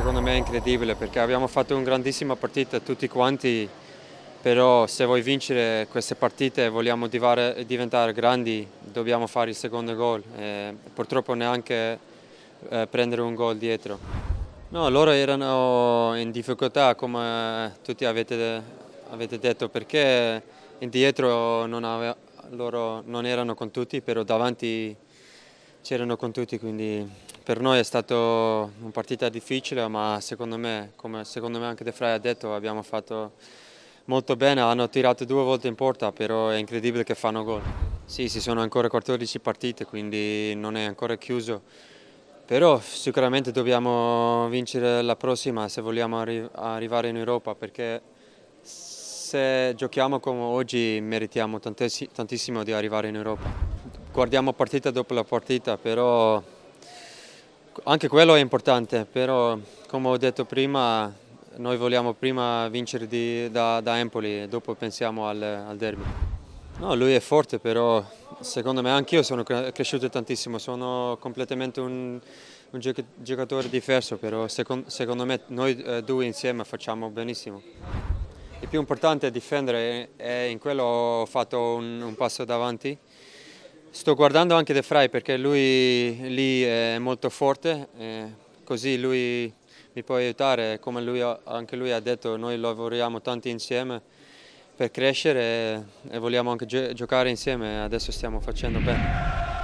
secondo me è incredibile perché abbiamo fatto una grandissima partita tutti quanti, però se vuoi vincere queste partite e vogliamo diventare grandi dobbiamo fare il secondo gol e purtroppo neanche eh, prendere un gol dietro. No, loro erano in difficoltà come tutti avete, avete detto perché indietro non, aveva, loro non erano con tutti, però davanti C'erano con tutti, quindi per noi è stata una partita difficile, ma secondo me, come secondo me anche De Frey ha detto, abbiamo fatto molto bene, hanno tirato due volte in porta, però è incredibile che fanno gol. Sì, si sono ancora 14 partite, quindi non è ancora chiuso, però sicuramente dobbiamo vincere la prossima se vogliamo arri arrivare in Europa, perché se giochiamo come oggi meritiamo tantissimo di arrivare in Europa guardiamo partita dopo la partita, però anche quello è importante, però come ho detto prima noi vogliamo prima vincere di, da, da, Empoli e dopo pensiamo al, al, derby. No, lui è forte, però secondo me anch'io sono cresciuto tantissimo, sono completamente un, un giocatore diverso, però secondo, secondo me noi eh, due insieme facciamo benissimo. Il più importante è difendere e in quello ho fatto un, un passo davanti. Sto guardando anche De Frey perché lui lì è molto forte, eh, così lui mi può aiutare, come lui, anche lui ha detto noi lavoriamo tanto insieme per crescere e, vogliamo anche giocare insieme, adesso stiamo facendo bene.